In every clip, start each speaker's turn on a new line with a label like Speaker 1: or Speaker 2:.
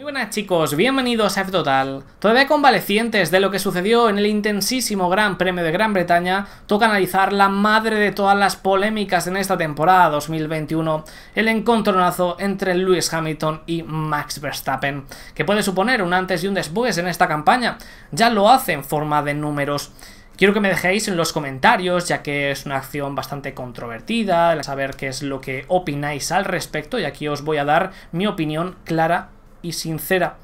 Speaker 1: Muy buenas chicos, bienvenidos a F-Total. Todavía convalecientes de lo que sucedió en el intensísimo Gran Premio de Gran Bretaña, toca analizar la madre de todas las polémicas en esta temporada 2021, el encontronazo entre Lewis Hamilton y Max Verstappen, que puede suponer un antes y un después en esta campaña, ya lo hace en forma de números. Quiero que me dejéis en los comentarios, ya que es una acción bastante controvertida, saber qué es lo que opináis al respecto, y aquí os voy a dar mi opinión clara y sincera.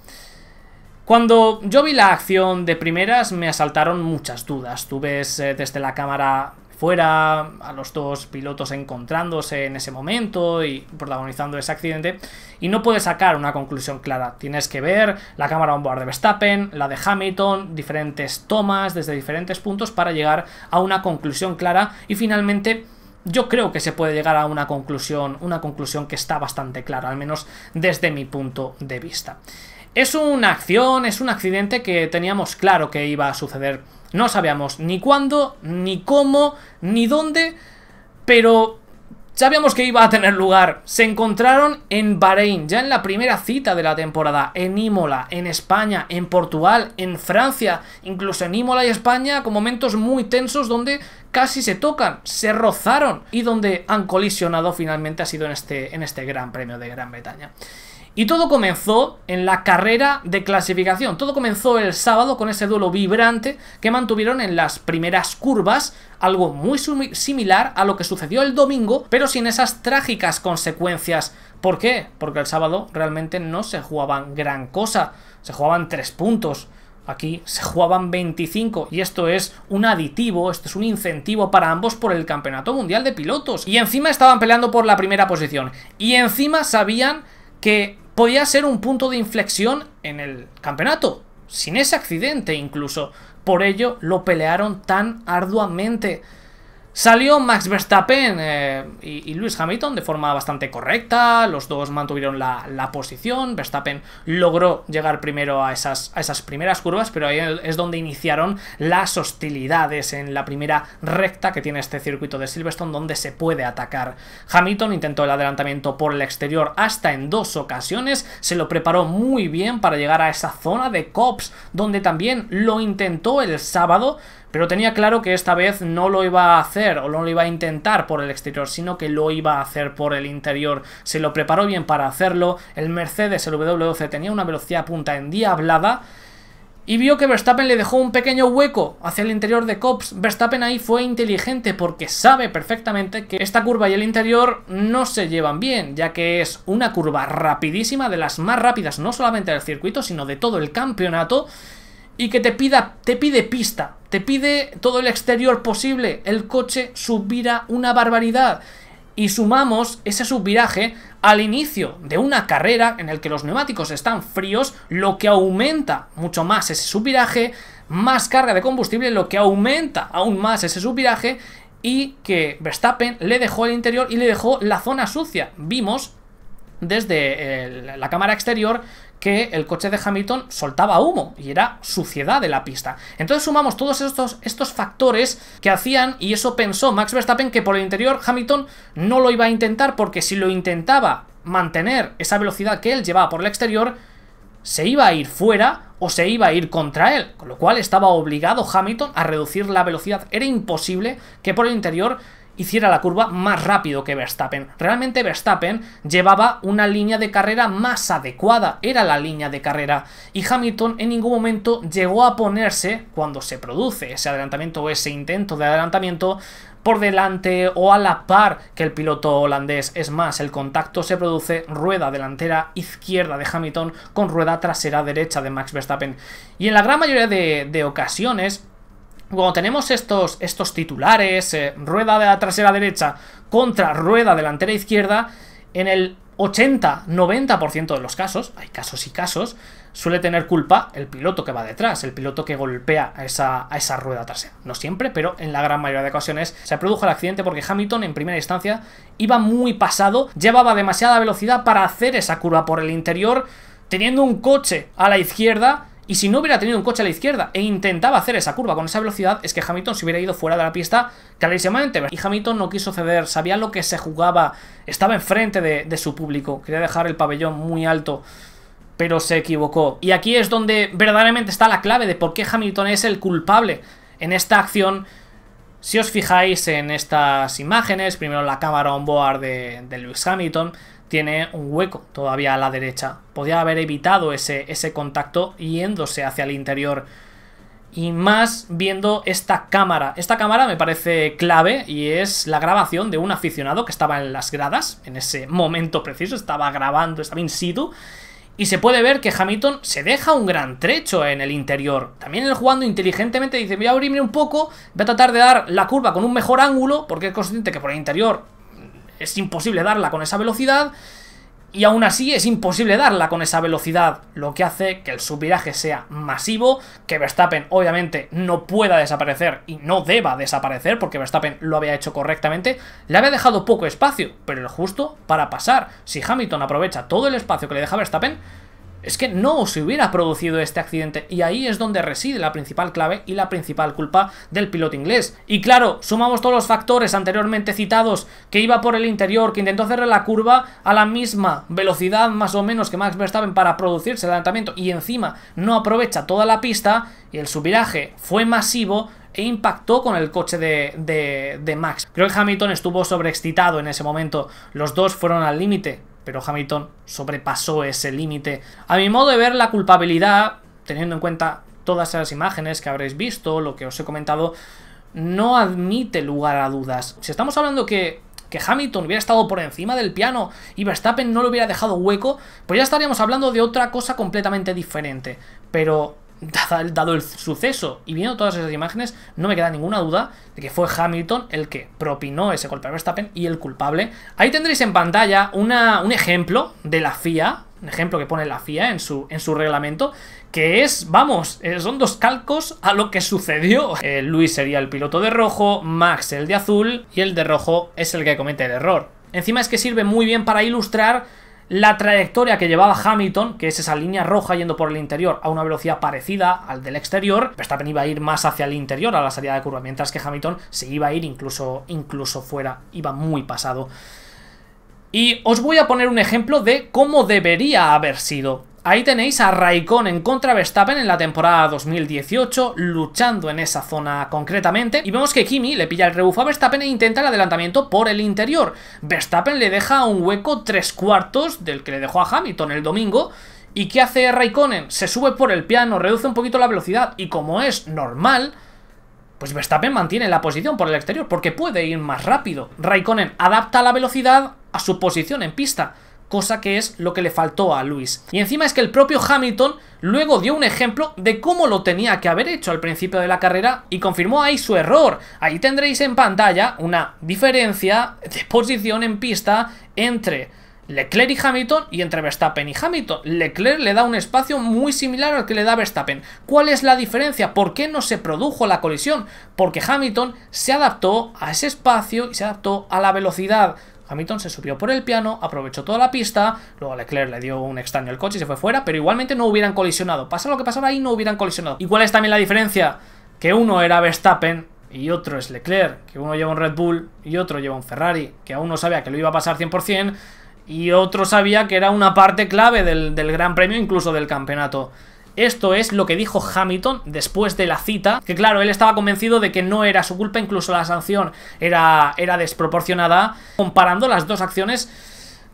Speaker 1: Cuando yo vi la acción de primeras me asaltaron muchas dudas. Tú ves eh, desde la cámara fuera a los dos pilotos encontrándose en ese momento y protagonizando ese accidente y no puedes sacar una conclusión clara. Tienes que ver la cámara on board de Verstappen, la de Hamilton, diferentes tomas desde diferentes puntos para llegar a una conclusión clara y finalmente yo creo que se puede llegar a una conclusión, una conclusión que está bastante clara, al menos desde mi punto de vista. Es una acción, es un accidente que teníamos claro que iba a suceder. No sabíamos ni cuándo, ni cómo, ni dónde, pero Sabíamos que iba a tener lugar. Se encontraron en Bahrein, ya en la primera cita de la temporada, en Imola, en España, en Portugal, en Francia, incluso en Imola y España, con momentos muy tensos donde casi se tocan, se rozaron y donde han colisionado finalmente ha sido en este, en este Gran Premio de Gran Bretaña. Y todo comenzó en la carrera de clasificación. Todo comenzó el sábado con ese duelo vibrante que mantuvieron en las primeras curvas, algo muy similar a lo que sucedió el domingo, pero sin esas trágicas consecuencias. ¿Por qué? Porque el sábado realmente no se jugaban gran cosa, se jugaban tres puntos. Aquí se jugaban 25 y esto es un aditivo, esto es un incentivo para ambos por el Campeonato Mundial de Pilotos. Y encima estaban peleando por la primera posición. Y encima sabían que podía ser un punto de inflexión en el campeonato, sin ese accidente incluso. Por ello lo pelearon tan arduamente. Salió Max Verstappen eh, y, y, Lewis Hamilton de forma bastante correcta, los dos mantuvieron la, posición, Verstappen logró llegar primero a esas, a esas, primeras curvas, pero ahí es donde iniciaron las hostilidades en la primera recta que tiene este circuito de Silverstone donde se puede atacar. Hamilton intentó el adelantamiento por el exterior hasta en dos ocasiones, se lo preparó muy bien para llegar a esa zona de Cops, donde también lo intentó el sábado, pero tenía claro que esta vez no lo iba a hacer o no lo iba a intentar por el exterior, sino que lo iba a hacer por el interior. Se lo preparó bien para hacerlo. El Mercedes, el W12, tenía una velocidad punta en hablada y vio que Verstappen le dejó un pequeño hueco hacia el interior de Cops. Verstappen ahí fue inteligente porque sabe perfectamente que esta curva y el interior no se llevan bien, ya que es una curva rapidísima, de las más rápidas no solamente del circuito, sino de todo el campeonato y que te pida, te pide pista, te pide todo el exterior posible. El coche subirá una barbaridad. Y sumamos ese subviraje al inicio de una carrera en el que los neumáticos están fríos, lo que aumenta mucho más ese subviraje, más carga de combustible, lo que aumenta aún más ese subviraje y que Verstappen le dejó el interior y le dejó la zona sucia. Vimos desde la cámara exterior que el coche de Hamilton soltaba humo y era suciedad de la pista. Entonces sumamos todos estos, estos factores que hacían y eso pensó Max Verstappen que por el interior Hamilton no lo iba a intentar porque si lo intentaba mantener esa velocidad que él llevaba por el exterior, se iba a ir fuera o se iba a ir contra él, con lo cual estaba obligado Hamilton a reducir la velocidad. Era imposible que por el interior hiciera la curva más rápido que Verstappen. Realmente Verstappen llevaba una línea de carrera más adecuada, era la línea de carrera, y Hamilton en ningún momento llegó a ponerse, cuando se produce ese adelantamiento o ese intento de adelantamiento, por delante o a la par que el piloto holandés. Es más, el contacto se produce rueda delantera izquierda de Hamilton con rueda trasera derecha de Max Verstappen. Y en la gran mayoría de, ocasiones, cuando tenemos estos, estos titulares, eh, rueda de la trasera derecha contra rueda delantera izquierda, en el 80-90% de los casos, hay casos y casos, suele tener culpa el piloto que va detrás, el piloto que golpea a esa, a esa rueda trasera. No siempre, pero en la gran mayoría de ocasiones se produjo el accidente porque Hamilton en primera instancia iba muy pasado, llevaba demasiada velocidad para hacer esa curva por el interior, teniendo un coche a la izquierda y si no hubiera tenido un coche a la izquierda e intentaba hacer esa curva con esa velocidad, es que Hamilton se hubiera ido fuera de la pista clarísimamente. Y Hamilton no quiso ceder, sabía lo que se jugaba, estaba enfrente de, su público, quería dejar el pabellón muy alto, pero se equivocó. Y aquí es donde verdaderamente está la clave de por qué Hamilton es el culpable en esta acción. Si os fijáis en estas imágenes, primero la cámara on board de, de Lewis Hamilton, tiene un hueco todavía a la derecha. Podía haber evitado ese, ese contacto yéndose hacia el interior. Y más viendo esta cámara. Esta cámara me parece clave y es la grabación de un aficionado que estaba en las gradas, en ese momento preciso, estaba grabando, estaba in situ. Y se puede ver que Hamilton se deja un gran trecho en el interior. También él jugando inteligentemente dice, voy a abrirme un poco, voy a tratar de dar la curva con un mejor ángulo, porque es consciente que por el interior es imposible darla con esa velocidad y aún así es imposible darla con esa velocidad, lo que hace que el subviraje sea masivo, que Verstappen obviamente no pueda desaparecer y no deba desaparecer porque Verstappen lo había hecho correctamente, le había dejado poco espacio, pero el justo para pasar. Si Hamilton aprovecha todo el espacio que le deja Verstappen, es que no se hubiera producido este accidente y ahí es donde reside la principal clave y la principal culpa del piloto inglés. Y claro, sumamos todos los factores anteriormente citados, que iba por el interior, que intentó cerrar la curva a la misma velocidad más o menos que Max Verstappen para producirse el adelantamiento y encima no aprovecha toda la pista y el subiraje fue masivo, e impactó con el coche de, Max. Creo que Hamilton estuvo sobreexcitado en ese momento. Los dos fueron al límite pero Hamilton sobrepasó ese límite. A mi modo de ver, la culpabilidad, teniendo en cuenta todas esas imágenes que habréis visto, lo que os he comentado, no admite lugar a dudas. Si estamos hablando que, que Hamilton hubiera estado por encima del piano y Verstappen no lo hubiera dejado hueco, pues ya estaríamos hablando de otra cosa completamente diferente. Pero dado el suceso y viendo todas esas imágenes, no me queda ninguna duda de que fue Hamilton el que propinó ese golpe a Verstappen y el culpable. Ahí tendréis en pantalla una, un ejemplo de la FIA, un ejemplo que pone la FIA en su, en su reglamento, que es, vamos, eh, son dos calcos a lo que sucedió. Eh, Luis sería el piloto de rojo, Max el de azul y el de rojo es el que comete el error. Encima es que sirve muy bien para ilustrar la trayectoria que llevaba Hamilton, que es esa línea roja yendo por el interior a una velocidad parecida al del exterior, Verstappen iba a ir más hacia el interior a la salida de curva, mientras que Hamilton se iba a ir incluso, incluso fuera, iba muy pasado. Y os voy a poner un ejemplo de cómo debería haber sido Ahí tenéis a Raikkonen contra Verstappen en la temporada 2018, luchando en esa zona concretamente, y vemos que Kimi le pilla el rebufo a Verstappen e intenta el adelantamiento por el interior. Verstappen le deja un hueco tres cuartos del que le dejó a Hamilton el domingo, ¿Y qué hace Raikkonen? Se sube por el piano, reduce un poquito la velocidad y como es normal, pues Verstappen mantiene la posición por el exterior porque puede ir más rápido. Raikkonen adapta la velocidad a su posición en pista cosa que es lo que le faltó a Luis. Y encima es que el propio Hamilton luego dio un ejemplo de cómo lo tenía que haber hecho al principio de la carrera y confirmó ahí su error. Ahí tendréis en pantalla una diferencia de posición en pista entre Leclerc y Hamilton y entre Verstappen y Hamilton. Leclerc le da un espacio muy similar al que le da Verstappen. ¿Cuál es la diferencia? ¿Por qué no se produjo la colisión? Porque Hamilton se adaptó a ese espacio y se adaptó a la velocidad. Hamilton se subió por el piano, aprovechó toda la pista, luego Leclerc le dio un extraño el coche y se fue fuera, pero igualmente no hubieran colisionado. Pasa lo que pasara ahí, no hubieran colisionado. ¿Y cuál es también la diferencia? Que uno era Verstappen y otro es Leclerc, que uno lleva un Red Bull y otro lleva un Ferrari, que a uno sabía que lo iba a pasar 100% y otro sabía que era una parte clave del, del Gran Premio, incluso del campeonato. Esto es lo que dijo Hamilton después de la cita, que claro, él estaba convencido de que no era su culpa, incluso la sanción era, era desproporcionada, comparando las dos acciones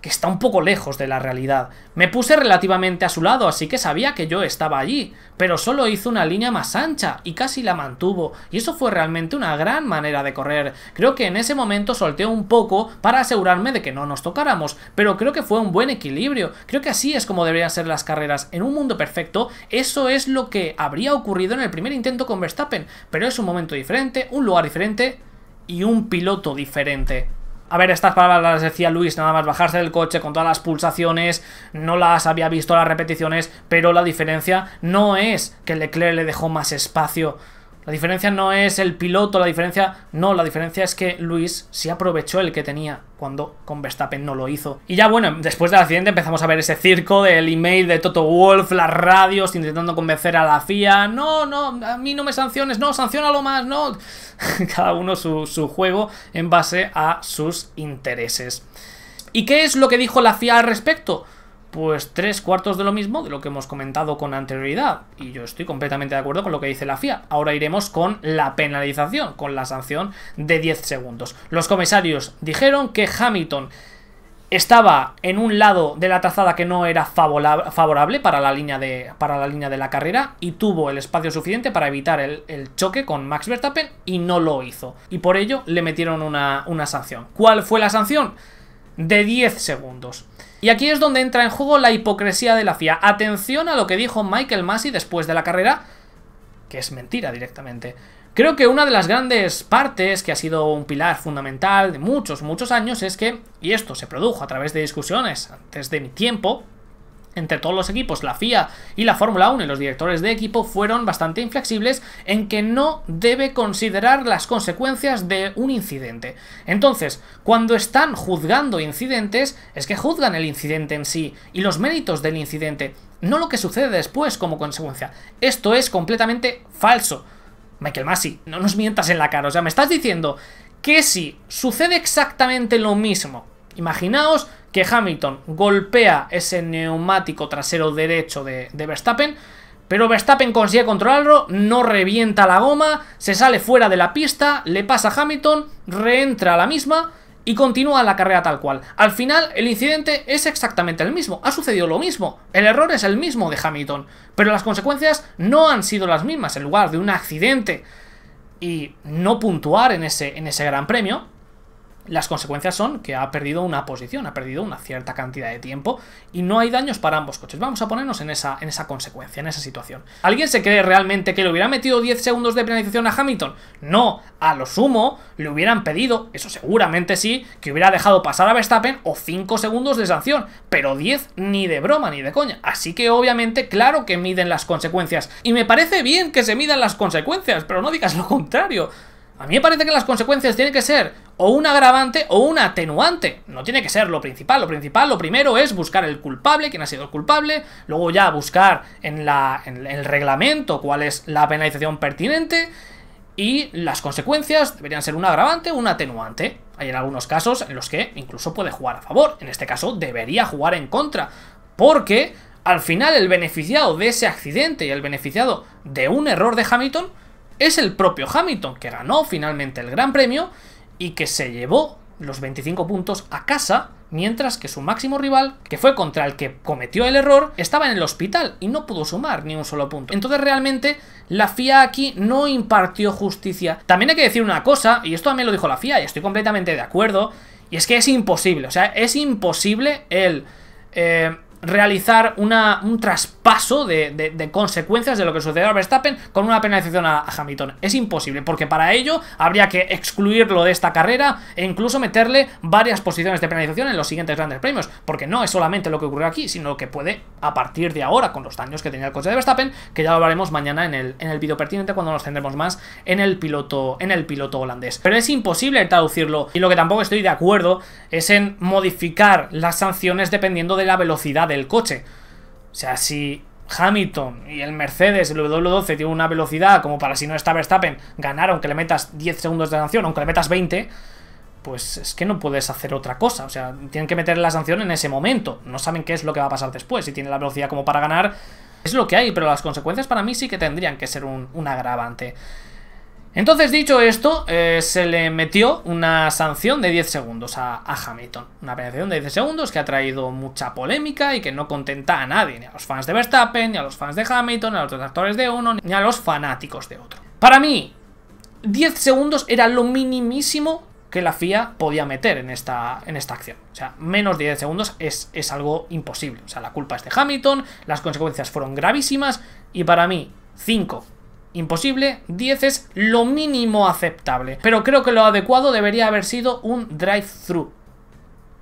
Speaker 1: que está un poco lejos de la realidad. Me puse relativamente a su lado, así que sabía que yo estaba allí, pero solo hizo una línea más ancha y casi la mantuvo, y eso fue realmente una gran manera de correr. Creo que en ese momento solté un poco para asegurarme de que no nos tocáramos, pero creo que fue un buen equilibrio. Creo que así es como deberían ser las carreras. En un mundo perfecto, eso es lo que habría ocurrido en el primer intento con Verstappen, pero es un momento diferente, un lugar diferente y un piloto diferente. A ver, estas palabras las decía Luis nada más bajarse del coche con todas las pulsaciones, no las había visto las repeticiones, pero la diferencia no es que Leclerc le dejó más espacio la diferencia no es el piloto, la diferencia... No, la diferencia es que Luis sí aprovechó el que tenía cuando con Verstappen no lo hizo. Y ya bueno, después del accidente empezamos a ver ese circo del email de Toto Wolf, las radios intentando convencer a la FIA. No, no, a mí no me sanciones, no, sanciona lo más, no. Cada uno su, su juego en base a sus intereses. ¿Y qué es lo que dijo la FIA al respecto? pues tres cuartos de lo mismo de lo que hemos comentado con anterioridad. Y yo estoy completamente de acuerdo con lo que dice la FIA. Ahora iremos con la penalización, con la sanción de 10 segundos. Los comisarios dijeron que Hamilton estaba en un lado de la trazada que no era favorable para la línea de, para la, línea de la carrera y tuvo el espacio suficiente para evitar el, choque con Max Verstappen y no lo hizo. Y por ello le metieron una, una sanción. ¿Cuál fue la sanción? De 10 segundos. Y aquí es donde entra en juego la hipocresía de la FIA. Atención a lo que dijo Michael Massey después de la carrera, que es mentira directamente. Creo que una de las grandes partes que ha sido un pilar fundamental de muchos, muchos años es que, y esto se produjo a través de discusiones antes de mi tiempo, entre todos los equipos, la FIA y la Fórmula 1 y los directores de equipo fueron bastante inflexibles en que no debe considerar las consecuencias de un incidente. Entonces, cuando están juzgando incidentes, es que juzgan el incidente en sí y los méritos del incidente, no lo que sucede después como consecuencia. Esto es completamente falso. Michael Massi. no nos mientas en la cara, o sea, me estás diciendo que si sucede exactamente lo mismo Imaginaos que Hamilton golpea ese neumático trasero derecho de, Verstappen, pero Verstappen consigue controlarlo, no revienta la goma, se sale fuera de la pista, le pasa a Hamilton, reentra a la misma y continúa la carrera tal cual. Al final, el incidente es exactamente el mismo, ha sucedido lo mismo, el error es el mismo de Hamilton, pero las consecuencias no han sido las mismas. En lugar de un accidente y no puntuar en ese, en ese gran premio, las consecuencias son que ha perdido una posición, ha perdido una cierta cantidad de tiempo y no hay daños para ambos coches. Vamos a ponernos en esa, en esa consecuencia, en esa situación. ¿Alguien se cree realmente que le hubiera metido 10 segundos de penalización a Hamilton? No, a lo sumo le hubieran pedido, eso seguramente sí, que hubiera dejado pasar a Verstappen o 5 segundos de sanción, pero 10 ni de broma ni de coña. Así que obviamente claro que miden las consecuencias y me parece bien que se midan las consecuencias, pero no digas lo contrario. A mí me parece que las consecuencias tienen que ser o un agravante o un atenuante. No tiene que ser lo principal. Lo principal, lo primero es buscar el culpable, quien ha sido el culpable, luego ya buscar en, la, en el reglamento cuál es la penalización pertinente y las consecuencias deberían ser un agravante o un atenuante. Hay en algunos casos en los que incluso puede jugar a favor. En este caso debería jugar en contra porque al final el beneficiado de ese accidente y el beneficiado de un error de Hamilton es el propio Hamilton, que ganó finalmente el Gran Premio y que se llevó los 25 puntos a casa, mientras que su máximo rival, que fue contra el que cometió el error, estaba en el hospital y no pudo sumar ni un solo punto. Entonces realmente la FIA aquí no impartió justicia. También hay que decir una cosa, y esto también lo dijo la FIA, y estoy completamente de acuerdo, y es que es imposible, o sea, es imposible el eh, realizar una, un transporte paso de, consecuencias de lo que sucedió a Verstappen con una penalización a, Hamilton. Es imposible, porque para ello habría que excluirlo de esta carrera e incluso meterle varias posiciones de penalización en los siguientes grandes premios, porque no es solamente lo que ocurrió aquí, sino lo que puede a partir de ahora con los daños que tenía el coche de Verstappen, que ya lo hablaremos mañana en el, en el vídeo pertinente cuando nos tendremos más en el piloto en el piloto holandés. Pero es imposible traducirlo y lo que tampoco estoy de acuerdo es en modificar las sanciones dependiendo de la velocidad del coche. O sea, si Hamilton y el Mercedes, el W12, tiene una velocidad como para si no está Verstappen, ganar aunque le metas 10 segundos de sanción, aunque le metas 20, pues es que no puedes hacer otra cosa. O sea, tienen que meter la sanción en ese momento. No saben qué es lo que va a pasar después. Si tiene la velocidad como para ganar, es lo que hay, pero las consecuencias para mí sí que tendrían que ser un, un agravante. Entonces, dicho esto, eh, se le metió una sanción de 10 segundos a, Hamilton. Una penalización de 10 segundos que ha traído mucha polémica y que no contenta a nadie, ni a los fans de Verstappen, ni a los fans de Hamilton, ni a los detractores de uno, ni a los fanáticos de otro. Para mí, 10 segundos era lo minimísimo que la FIA podía meter en esta, en esta acción. O sea, menos de 10 segundos es, es algo imposible. O sea, la culpa es de Hamilton, las consecuencias fueron gravísimas y para mí 5 imposible, 10 es lo mínimo aceptable. Pero creo que lo adecuado debería haber sido un drive-thru.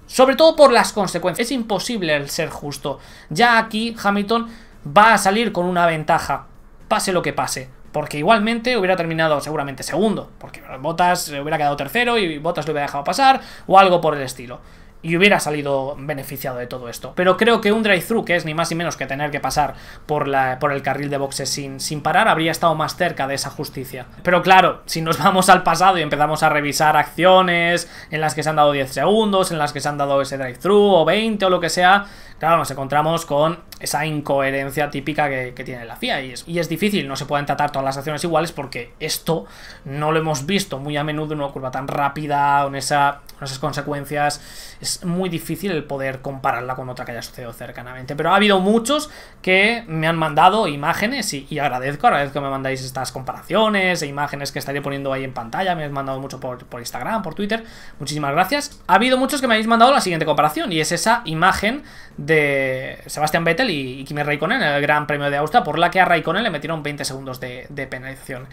Speaker 1: Sobre todo por las consecuencias. Es imposible el ser justo. Ya aquí Hamilton va a salir con una ventaja. Pase lo que pase. Porque igualmente hubiera terminado seguramente segundo. Porque Botas hubiera quedado tercero y Botas lo hubiera dejado pasar. O algo por el estilo y hubiera salido beneficiado de todo esto. Pero creo que un drive-thru, que es ni más ni menos que tener que pasar por, la, por el carril de boxes sin, sin parar, habría estado más cerca de esa justicia. Pero claro, si nos vamos al pasado y empezamos a revisar acciones en las que se han dado 10 segundos, en las que se han dado ese drive-thru o 20 o lo que sea, claro, nos encontramos con esa incoherencia típica que, que tiene la FIA. Y es, y es, difícil, no se pueden tratar todas las acciones iguales porque esto no lo hemos visto muy a menudo en una curva tan rápida, en esa con esas consecuencias, es muy difícil el poder compararla con otra que haya sucedido cercanamente. Pero ha habido muchos que me han mandado imágenes y, y agradezco, agradezco que me mandáis estas comparaciones e imágenes que estaré poniendo ahí en pantalla. Me habéis mandado mucho por, Instagram, por Twitter. Muchísimas gracias. Ha habido muchos que me habéis mandado la siguiente comparación y es esa imagen de Sebastián Vettel y, Kimi Raikkonen en el Gran Premio de Austria por la que a Raikkonen le metieron 20 segundos de penalización.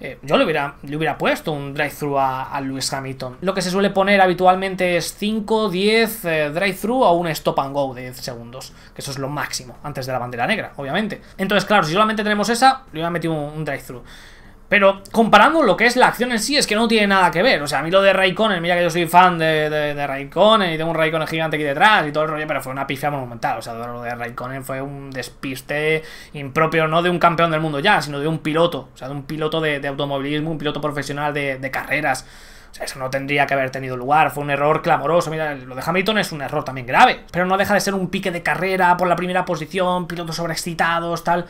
Speaker 1: Eh, yo le hubiera, hubiera puesto un drive-thru a, Lewis Hamilton. Lo que se suele poner habitualmente es 5, 10 eh, drive-thru o un stop and go de 10 segundos, que eso es lo máximo, antes de la bandera negra, obviamente. Entonces, claro, si solamente tenemos esa, le hubiera metido un drive-thru. Pero comparando lo que es la acción en sí, es que no tiene nada que ver. O sea, a mí lo de Raikkonen, mira que yo soy fan de, Raikkonen y tengo un Raikkonen gigante aquí detrás y todo el rollo, pero fue una pifia monumental. O sea, lo de Raikkonen fue un despiste impropio no de un campeón del mundo ya, sino de un piloto. O sea, de un piloto de, automovilismo, un piloto profesional de, de carreras. O sea, eso no tendría que haber tenido lugar, fue un error clamoroso. Mira, lo de Hamilton es un error también grave, pero no deja de ser un pique de carrera por la primera posición, pilotos sobreexcitados, tal.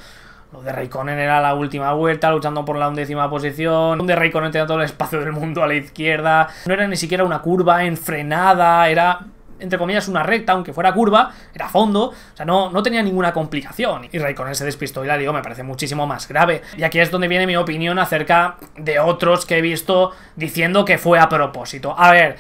Speaker 1: Lo de Raikkonen era la última vuelta, luchando por la undécima posición. Donde Raikkonen tenía todo el espacio del mundo a la izquierda. No era ni siquiera una curva enfrenada, era entre comillas, una recta, aunque fuera curva, era fondo, o sea, no, no tenía ninguna complicación. Y Raikkonen se despistó y la digo, me parece muchísimo más grave. Y aquí es donde viene mi opinión acerca de otros que he visto diciendo que fue a propósito. A ver,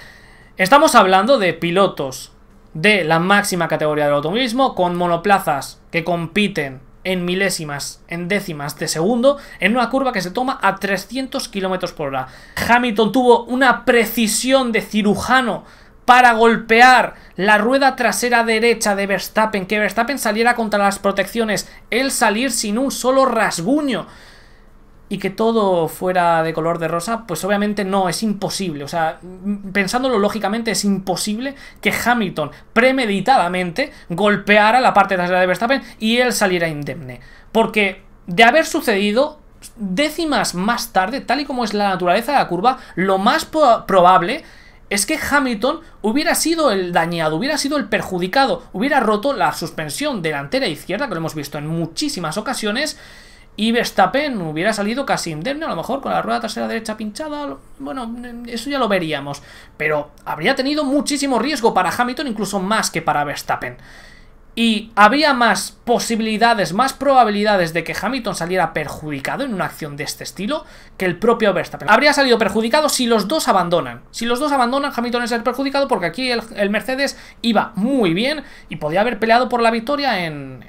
Speaker 1: estamos hablando de pilotos de la máxima categoría del automovilismo con monoplazas que compiten en milésimas, en décimas de segundo, en una curva que se toma a 300 km por hora. Hamilton tuvo una precisión de cirujano para golpear la rueda trasera derecha de Verstappen, que Verstappen saliera contra las protecciones, él salir sin un solo rasguño y que todo fuera de color de rosa, pues obviamente no, es imposible. O sea, mm, pensándolo lógicamente, es imposible que Hamilton premeditadamente golpeara la parte trasera de Verstappen y él saliera indemne. Porque de haber sucedido, décimas más tarde, tal y como es la naturaleza de la curva, lo más probable es que Hamilton hubiera sido el dañado, hubiera sido el perjudicado, hubiera roto la suspensión delantera e izquierda, que lo hemos visto en muchísimas ocasiones, y Verstappen hubiera salido casi indemne, a lo mejor con la rueda trasera derecha pinchada, bueno, eso ya lo veríamos, pero habría tenido muchísimo riesgo para Hamilton, incluso más que para Verstappen y había más posibilidades, más probabilidades de que Hamilton saliera perjudicado en una acción de este estilo que el propio Verstappen. Habría salido perjudicado si los dos abandonan. Si los dos abandonan, Hamilton es el perjudicado porque aquí el, Mercedes iba muy bien y podía haber peleado por la victoria en,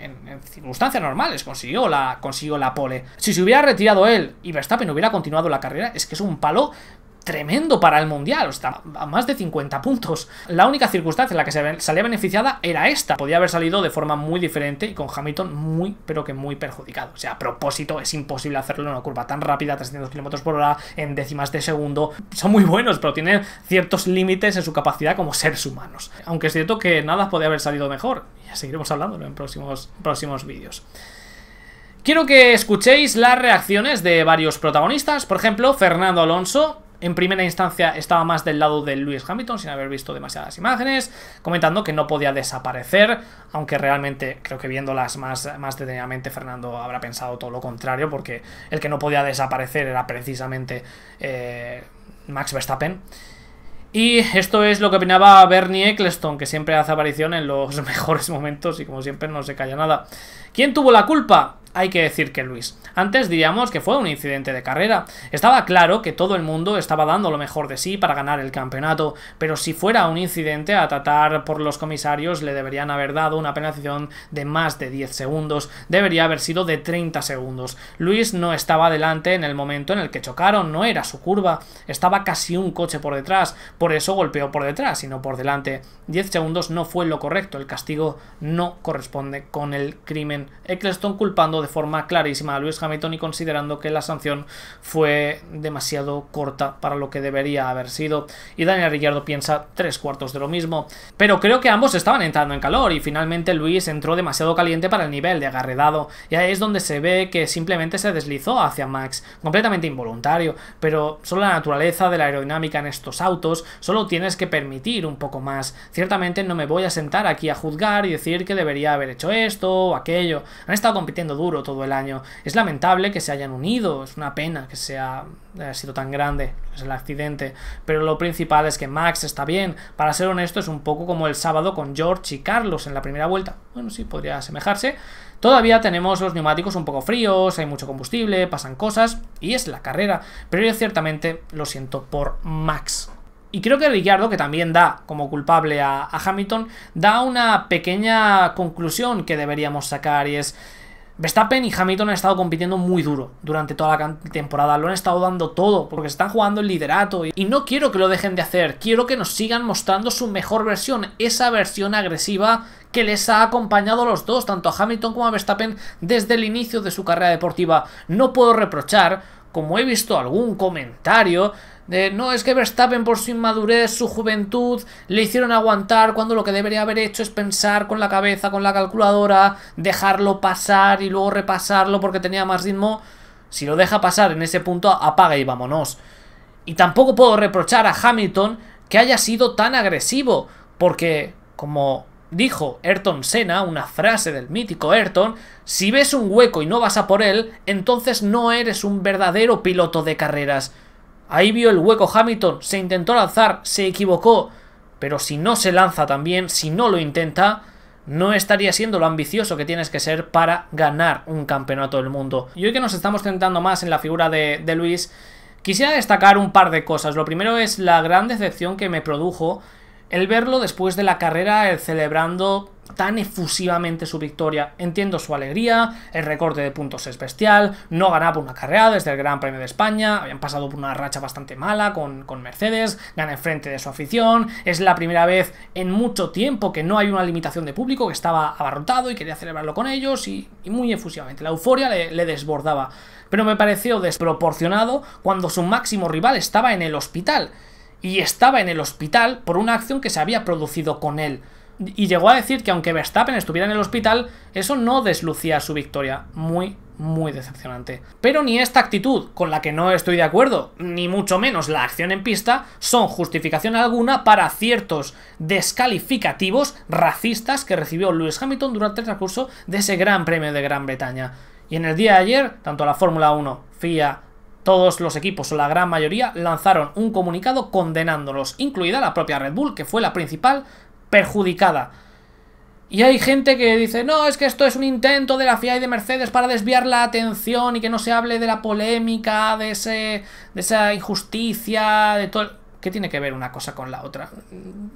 Speaker 1: circunstancias normales. Consiguió la, consiguió la pole. Si se hubiera retirado él y Verstappen hubiera continuado la carrera, es que es un palo tremendo para el Mundial, sea, a más de 50 puntos. La única circunstancia en la que se salía beneficiada era esta. Podía haber salido de forma muy diferente y con Hamilton muy, pero que muy perjudicado. O sea, a propósito, es imposible hacerlo en una curva tan rápida, 300 km por hora, en décimas de segundo. Son muy buenos, pero tienen ciertos límites en su capacidad como seres humanos. Aunque es cierto que nada podía haber salido mejor. Ya seguiremos hablándolo en próximos, próximos vídeos. Quiero que escuchéis las reacciones de varios protagonistas. Por ejemplo, Fernando Alonso, en primera instancia estaba más del lado de Lewis Hamilton, sin haber visto demasiadas imágenes, comentando que no podía desaparecer, aunque realmente creo que viéndolas más, más detenidamente Fernando habrá pensado todo lo contrario, porque el que no podía desaparecer era precisamente eh, Max Verstappen. Y esto es lo que opinaba Bernie Eccleston, que siempre hace aparición en los mejores momentos y como siempre no se calla nada. ¿Quién tuvo la culpa? Hay que decir que Luis. Antes diríamos que fue un incidente de carrera. Estaba claro que todo el mundo estaba dando lo mejor de sí para ganar el campeonato, pero si fuera un incidente a tratar por los comisarios le deberían haber dado una penalización de más de 10 segundos, debería haber sido de 30 segundos. Luis no estaba adelante en el momento en el que chocaron, no era su curva, estaba casi un coche por detrás, por eso golpeó por detrás y no por delante. 10 segundos no fue lo correcto, el castigo no corresponde con el crimen Eccleston culpando de forma clarísima a Luis Hamilton y considerando que la sanción fue demasiado corta para lo que debería haber sido. Y Daniel Ricciardo piensa tres cuartos de lo mismo. Pero creo que ambos estaban entrando en calor y finalmente Luis entró demasiado caliente para el nivel de agarredado Y ahí es donde se ve que simplemente se deslizó hacia Max, completamente involuntario. Pero solo la naturaleza de la aerodinámica en estos autos, solo tienes que permitir un poco más. Ciertamente no me voy a sentar aquí a juzgar y decir que debería haber hecho esto o aquello han estado compitiendo duro todo el año. Es lamentable que se hayan unido, es una pena que sea haya sido tan grande es el accidente. Pero lo principal es que Max está bien. Para ser honesto, es un poco como el sábado con George y Carlos en la primera vuelta. Bueno, sí, podría asemejarse. Todavía tenemos los neumáticos un poco fríos, hay mucho combustible, pasan cosas y es la carrera. Pero yo ciertamente lo siento por Max. Y creo que Ricciardo, que también da como culpable a, Hamilton, da una pequeña conclusión que deberíamos sacar y es... Verstappen y Hamilton han estado compitiendo muy duro durante toda la temporada, lo han estado dando todo, porque se están jugando el liderato y no quiero que lo dejen de hacer, quiero que nos sigan mostrando su mejor versión, esa versión agresiva que les ha acompañado a los dos, tanto a Hamilton como a Verstappen, desde el inicio de su carrera deportiva. No puedo reprochar, como he visto algún comentario, no, es que Verstappen por su inmadurez, su juventud, le hicieron aguantar cuando lo que debería haber hecho es pensar con la cabeza, con la calculadora, dejarlo pasar y luego repasarlo porque tenía más ritmo. Si lo deja pasar en ese punto, apaga y vámonos. Y tampoco puedo reprochar a Hamilton que haya sido tan agresivo, porque, como dijo Ayrton Senna, una frase del mítico Ayrton, si ves un hueco y no vas a por él, entonces no eres un verdadero piloto de carreras. Ahí vio el hueco Hamilton, se intentó lanzar, se equivocó, pero si no se lanza también, si no lo intenta, no estaría siendo lo ambicioso que tienes que ser para ganar un campeonato del mundo. Y hoy que nos estamos centrando más en la figura de, de Luis, quisiera destacar un par de cosas. Lo primero es la gran decepción que me produjo el verlo después de la carrera celebrando tan efusivamente su victoria. Entiendo su alegría, el recorte de puntos es bestial, no ganaba una carrera desde el Gran Premio de España, habían pasado por una racha bastante mala con, Mercedes, gana en frente de su afición, es la primera vez en mucho tiempo que no hay una limitación de público, que estaba abarrotado y quería celebrarlo con ellos y, muy efusivamente. La euforia le desbordaba, pero me pareció desproporcionado cuando su máximo rival estaba en el hospital. Y estaba en el hospital por una acción que se había producido con él y llegó a decir que aunque Verstappen estuviera en el hospital, eso no deslucía su victoria. Muy, muy decepcionante. Pero ni esta actitud, con la que no estoy de acuerdo, ni mucho menos la acción en pista, son justificación alguna para ciertos descalificativos racistas que recibió Lewis Hamilton durante el transcurso de ese Gran Premio de Gran Bretaña. Y en el día de ayer, tanto la Fórmula 1, FIA, todos los equipos o la gran mayoría lanzaron un comunicado condenándolos, incluida la propia Red Bull, que fue la principal perjudicada. Y hay gente que dice, no, es que esto es un intento de la FIA y de Mercedes para desviar la atención y que no se hable de la polémica, de, ese, de esa injusticia, de todo... ¿Qué tiene que ver una cosa con la otra?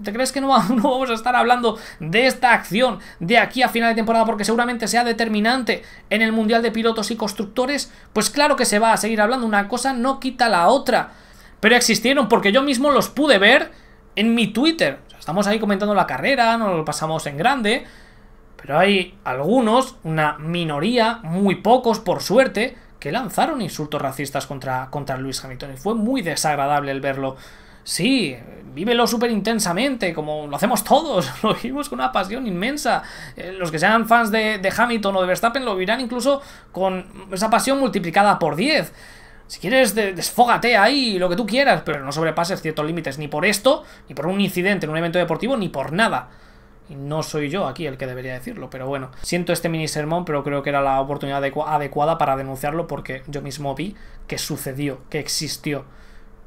Speaker 1: ¿Te crees que no, no vamos a estar hablando de esta acción de aquí a final de temporada porque seguramente sea determinante en el Mundial de Pilotos y Constructores? Pues claro que se va a seguir hablando, una cosa no quita la otra. Pero existieron porque yo mismo los pude ver en mi Twitter. Estamos ahí comentando la carrera, nos lo pasamos en grande, pero hay algunos, una minoría, muy pocos por suerte, que lanzaron insultos racistas contra, contra Lewis Hamilton y fue muy desagradable el verlo. Sí, vívelo súper intensamente, como lo hacemos todos, lo vivimos con una pasión inmensa. Eh, los que sean fans de, de Hamilton o de Verstappen lo vivirán incluso con esa pasión multiplicada por 10. Si quieres, desfógate ahí, lo que tú quieras, pero no sobrepases ciertos límites, ni por esto, ni por un incidente en un evento deportivo, ni por nada. Y no soy yo aquí el que debería decirlo, pero bueno. Siento este mini sermón, pero creo que era la oportunidad adecuada para denunciarlo porque yo mismo vi que sucedió, que existió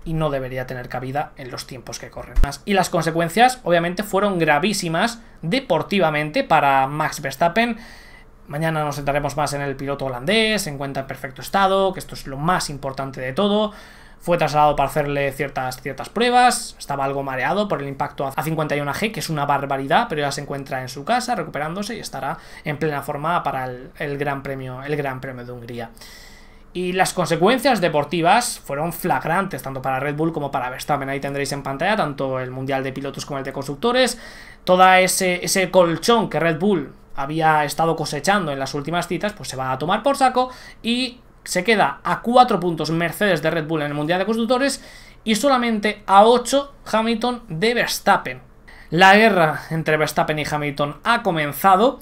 Speaker 1: y no debería tener cabida en los tiempos que corren. Y las consecuencias, obviamente, fueron gravísimas deportivamente para Max Verstappen Mañana nos sentaremos más en el piloto holandés, se encuentra en perfecto estado, que esto es lo más importante de todo. Fue trasladado para hacerle ciertas, ciertas pruebas, estaba algo mareado por el impacto a 51G, que es una barbaridad, pero ya se encuentra en su casa recuperándose y estará en plena forma para el, gran, premio, el gran Premio de Hungría. Y las consecuencias deportivas fueron flagrantes, tanto para Red Bull como para Verstappen. Ahí tendréis en pantalla tanto el Mundial de Pilotos como el de Constructores. Todo ese, ese colchón que Red Bull había estado cosechando en las últimas citas, pues se va a tomar por saco y se queda a 4 puntos Mercedes de Red Bull en el Mundial de Constructores y solamente a 8 Hamilton de Verstappen. La guerra entre Verstappen y Hamilton ha comenzado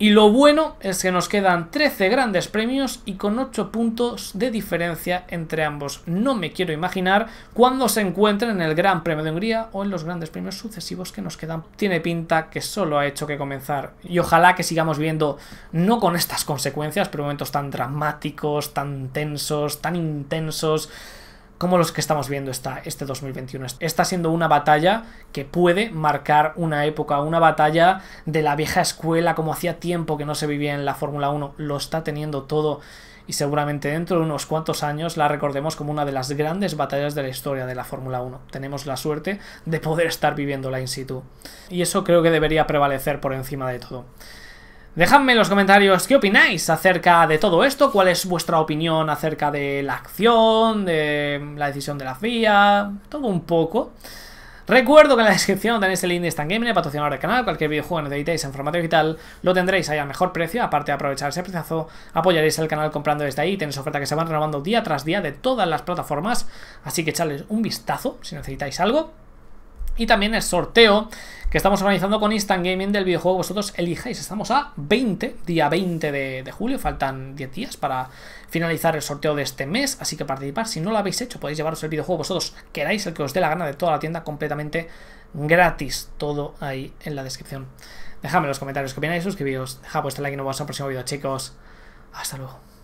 Speaker 1: y lo bueno es que nos quedan 13 grandes premios y con 8 puntos de diferencia entre ambos. No me quiero imaginar cuándo se encuentren en el Gran Premio de Hungría o en los grandes premios sucesivos que nos quedan. Tiene pinta que solo ha hecho que comenzar. Y ojalá que sigamos viendo, no con estas consecuencias, pero momentos tan dramáticos, tan tensos, tan intensos como los que estamos viendo esta, este 2021. Está siendo una batalla que puede marcar una época, una batalla de la vieja escuela, como hacía tiempo que no se vivía en la Fórmula 1, lo está teniendo todo y seguramente dentro de unos cuantos años la recordemos como una de las grandes batallas de la historia de la Fórmula 1. Tenemos la suerte de poder estar viviéndola in situ. Y eso creo que debería prevalecer por encima de todo. Dejadme en los comentarios qué opináis acerca de todo esto, cuál es vuestra opinión acerca de la acción, de la decisión de la FIA, todo un poco. Recuerdo que en la descripción tenéis el link de Instant Gaming, el patrocinador del canal, cualquier videojuego que necesitéis en formato digital, lo tendréis ahí al mejor precio, aparte de aprovechar ese precio, apoyaréis el canal comprando desde ahí, tenéis ofertas que se van renovando día tras día de todas las plataformas, así que echadle un vistazo si necesitáis algo y también el sorteo que estamos organizando con Instant Gaming del videojuego vosotros elijáis. Estamos a 20, día 20 de, julio, faltan 10 días para finalizar el sorteo de este mes, así que participar, si no lo habéis hecho podéis llevaros el videojuego vosotros queráis, el que os dé la gana de toda la tienda completamente gratis, todo ahí en la descripción. Dejadme en los comentarios que opináis, suscribiros, dejad vuestro like y nos vemos en el próximo video, chicos. Hasta luego.